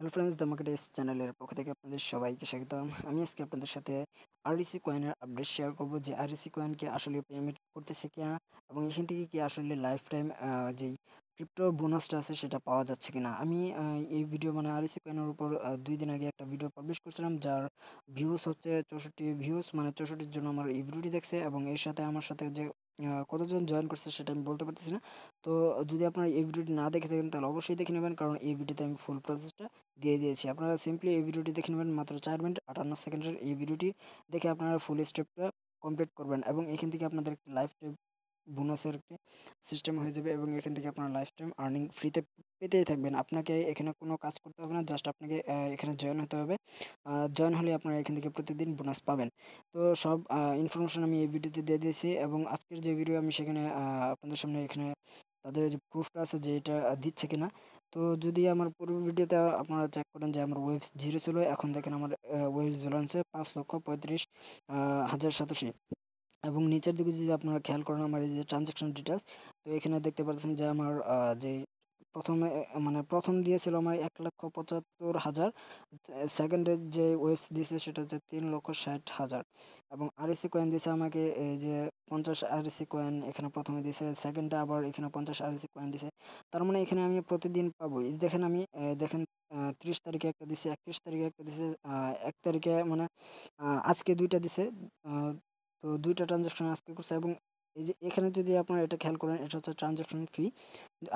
hello friends the চ্যানেলের পক্ষ থেকে আপনাদের সবাইকে স্বাগতম আমি আজকে আপনাদের সাথে আরডিসি কয়েনের আপডেট শেয়ার করব যে আরডিসি কয়েনকে e আসলে পেমেন্ট করতেছে কিনা এবং এখান থেকে কি আসলে লাইফ টাইম যেই ক্রিপ্টো বোনাসটা আছে সেটা পাওয়া যাচ্ছে কিনা আমি এই ভিডিও মানে আরএসি e কয়েনের উপর দুই দিন আগে একটা ভিডিও পাবলিশ করছিলাম যার ভিউস হচ্ছে চৌষট্টি ভিউস মানে চৌষট্টির জন্য আমার এই ভিডিওটি দেখছে এবং এর সাথে আমার সাথে যে কতজন জয়েন করছে সেটা আমি বলতে পারতেছি না তো যদি আপনারা এই ভিডিওটি না দেখে থাকেন তাহলে অবশ্যই দেখে নেবেন কারণ এই ভিডিওতে আমি ফুল প্রসেসটা দিয়ে দিয়েছি আপনারা সিম্পলি এই ভিডিওটি দেখে নেবেন মাত্র চার মিনিট আটান্ন সেকেন্ডের এই ভিডিওটি দেখে আপনারা ফুল স্টেপটা কমপ্লিট করবেন এবং এখান থেকে আপনাদের একটি লাইফ টাইম বোনাসের একটি সিস্টেম হয়ে যাবে এবং এখান থেকে আপনার লাইফ টাইম আর্নিং ফ্রিতে পেতেই থাকবেন আপনাকে এখানে কোনো কাজ করতে হবে না জাস্ট আপনাকে এখানে জয়েন হতে হবে জয়েন হলে আপনারা এখান থেকে প্রতিদিন বোনাস পাবেন তো সব ইনফরমেশন আমি এই ভিডিওতে দিয়ে দিয়েছি এবং আজকের যে ভিডিও আমি সেখানে আপনাদের সামনে এখানে তাদের যে প্রুফটা আছে যে এটা দিচ্ছে কিনা তো যদি আমার পূর্ব ভিডিওতে আপনারা চেক করেন যে আমার ওয়েবস জিরো ছিল এখন দেখেন আমার ওয়েবস ব্যালেন্স পাঁচ লক্ষ পঁয়ত্রিশ হাজার সাতশে এবং নিচের দিকে যদি আপনারা খেয়াল করেন আমার এই যে ট্রানজ্যাকশন ডিটেলস তো এখানে দেখতে পাচ্ছেন যে আমার যে প্রথমে মানে প্রথম দিয়েছিল আমার এক লক্ষ পঁচাত্তর হাজার সেকেন্ডে যে ওয়েবস দিয়েছে সেটা হচ্ছে তিন লক্ষ ষাট হাজার এবং আরএসি কয়েন দিয়েছে আমাকে এই যে পঞ্চাশ আরএসি কয়েন e এখানে প্রথমে দিয়েছে সেকেন্ডে আবার এখানে পঞ্চাশ আরএসি কয়েন দিয়েছে তার মানে এখানে আমি প্রতিদিন পাবো দেখেন আমি দেখেন ত্রিশ তারিখে একটা দিছে একত্রিশ তারিখে একটা দিছে এক তারিখে মানে আজকে দুইটা দিছে তো দুইটা ট্রানজাকশন আজকে করছে এবং এই যে এখানে যদি আপনারা এটা খেয়াল করেন এটা হচ্ছে ট্রানজাকশন ফি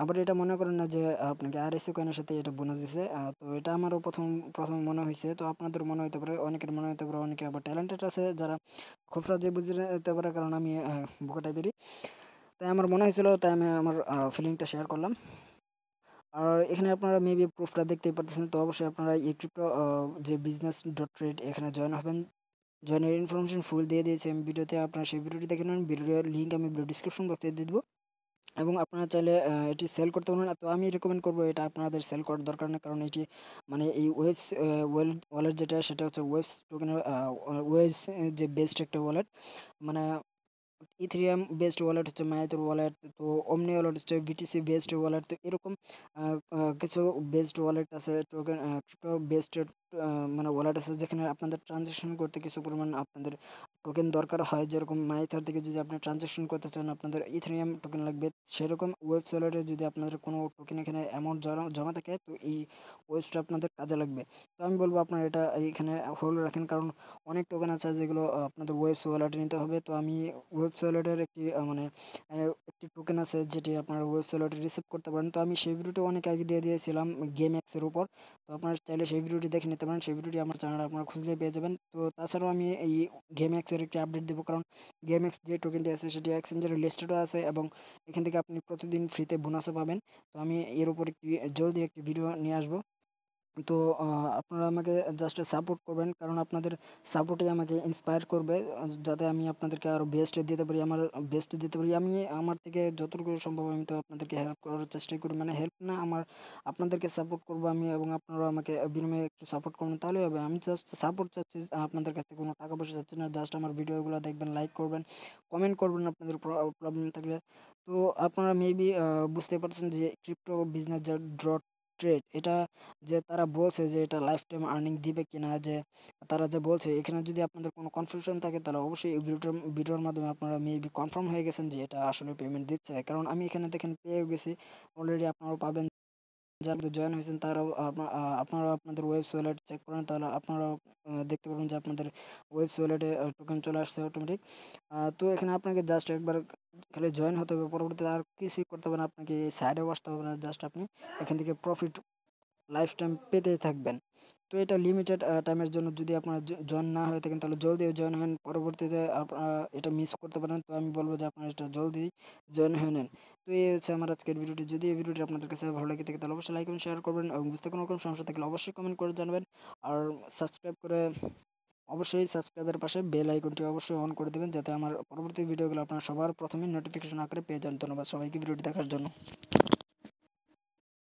আবার এটা মনে করেন না যে আপনাকে আর এসি কয়েনের সাথে এটা বোনাস দিছে তো এটা আমারও প্রথম প্রথম মনে হয়েছে তো আপনাদের মনে হতে পারে অনেকের মনে হতে পারে অনেকে আবার ট্যালেন্টেড আছে যারা খুব সহজে বুঝে নিতে পারে কারণ আমি বোকাটা বেরি তাই আমার মনে হয়েছিল তাই আমি আমার ফিলিংটা শেয়ার করলাম আর এখানে আপনারা মেবি প্রুফটা দেখতেই পারতেছেন তো অবশ্যই আপনারা এই ক্রিপ্টো যে বিজনেস ডট ট্রেড এখানে জয়েন হবেন জয়েনের ইনফরমেশন ফুল দিয়ে দিয়েছি আমি ভিডিওতে আপনারা সেই ভিডিওটি দেখে নেন ভিডিওর লিঙ্ক আমি ভিডিও ডিসক্রিপশন বক্সে দিয়ে দেবো এবং আপনারা চাইলে এটি সেল করতে পারেন তো আমি রেকমেন্ড করবো এটা আপনাদের সেল করার দরকার নেই কারণ এটি মানে এই ওয়েবস ওয়ালেট যেটা সেটা হচ্ছে ওয়েবস টোকেনের ওয়েবস যে বেস্ট একটা ওয়ালেট মানে ইথিরিয়াম বেসড ওয়ালেট হচ্ছে মায়াতর ওয়ালেট তো অমনি ওয়ালেট হচ্ছে বিটিসি বেসড ওয়ালেট তো এরকম কিছু বেসড ওয়ালেট আছে টোকেন ক্রিপ্টো বেসড মানে ওয়ালেট আছে যেখানে আপনাদের ট্রানজ্যাকশন করতে কিছু পরিমাণ আপনাদের টোকেন দরকার হয় যেরকম মাইথার থেকে যদি আপনি ট্রানজ্যাকশন করতে চান আপনাদের ইথেরিয়াম টোকেন লাগবে সেরকম ওয়েব ওয়েবসাইটে যদি আপনাদের কোনো টোকেন এখানে অ্যামাউন্ট জমা জমা থাকে তো এই ওয়েবসাইট আপনাদের কাজে লাগবে তো আমি বলবো আপনারা এটা এখানে হোল্ড রাখেন কারণ অনেক টোকেন আছে যেগুলো আপনাদের ওয়েব ওয়ালেটে নিতে হবে তো আমি ওয়েব একটি মানে একটি টোকেন আছে যেটি আপনারা ওয়েব রিসিভ করতে পারেন তো আমি সেই ভিডিওটি অনেক আগে দিয়ে দিয়েছিলাম গেম এক্সের উপর তো আপনারা চাইলে সেই ভিডিওটি দেখে নিতে পারেন সেই ভিডিওটি আমার চ্যানেলে আপনারা খুঁজে পেয়ে যাবেন তো তাছাড়াও আমি এই গেম এক্স এক্সের একটি আপডেট দেবো কারণ গেম এক্স যে টোকেনটি আছে সেটি এক্সচেঞ্জের লিস্টেডও আছে এবং এখান থেকে আপনি প্রতিদিন ফ্রিতে বোনাসও পাবেন তো আমি এর উপর একটি জলদি একটি ভিডিও নিয়ে আসবো তো আপনারা আমাকে জাস্ট সাপোর্ট করবেন কারণ আপনাদের সাপোর্টে আমাকে ইন্সপায়ার করবে যাতে আমি আপনাদেরকে আরও বেস্ট দিতে পারি আমার বেস্ট দিতে পারি আমি আমার থেকে যতটুকু সম্ভব আমি তো আপনাদেরকে হেল্প করার চেষ্টাই করি মানে হেল্প না আমার আপনাদেরকে সাপোর্ট করবো আমি এবং আপনারা আমাকে বিনিময়ে একটু সাপোর্ট করবেন তাহলে হবে আমি জাস্ট সাপোর্ট চাচ্ছি আপনাদের কাছ থেকে কোনো টাকা পয়সা চাচ্ছি না জাস্ট আমার ভিডিওগুলো দেখবেন লাইক করবেন কমেন্ট করবেন আপনাদের প্রবলেম থাকলে তো আপনারা মেবি বুঝতে পারছেন যে ক্রিপ্টো বিজনেস ডট ট্রেড এটা যে তারা বলছে যে এটা লাইফ টাইম আর্নিং দিবে কিনা যে তারা যে বলছে এখানে যদি আপনাদের কোনো কনফিউশন থাকে তাহলে অবশ্যই ভিডিওটার ভিডিওর মাধ্যমে আপনারা মেবি কনফার্ম হয়ে গেছেন যে এটা আসলে পেমেন্ট দিচ্ছে কারণ আমি এখানে দেখেন পেয়েও গেছি অলরেডি আপনারাও পাবেন যারা জয়েন হয়েছেন তারা আপনারা আপনাদের ওয়েব ওয়ালেট চেক করেন তাহলে আপনারা দেখতে পারবেন যে আপনাদের ওয়েব ওয়ালেটে টোকেন চলে আসছে অটোমেটিক তো এখানে আপনাকে জাস্ট একবার খালি জয়েন হতে হবে পরবর্তীতে আর কিছুই করতে হবে না আপনাকে সাইডেও আসতে হবে না জাস্ট আপনি এখান থেকে প্রফিট লাইফ টাইম পেতেই থাকবেন তো এটা লিমিটেড টাইমের জন্য যদি আপনারা জয়েন না হয়ে থাকেন তাহলে জলদি জয়েন হন পরবর্তীতে আপনারা এটা মিস করতে পারেন তো আমি বলবো যে আপনারা এটা জলদি জয়েন হয়ে নেন তো এই হচ্ছে আমার আজকের ভিডিওটি যদি এই ভিডিওটি আপনাদের কাছে ভালো লাগে থাকে তাহলে অবশ্যই লাইক এবং শেয়ার করবেন এবং বুঝতে কোনো রকম সমস্যা থাকলে অবশ্যই কমেন্ট করে জানাবেন আর সাবস্ক্রাইব করে অবশ্যই সাবস্ক্রাইবের পাশে বেল আইকনটি অবশ্যই অন করে দেবেন যাতে আমার পরবর্তী ভিডিওগুলো আপনারা সবার প্রথমে নোটিফিকেশন আকারে পেয়ে যান ধন্যবাদ সবাইকে ভিডিওটি দেখার জন্য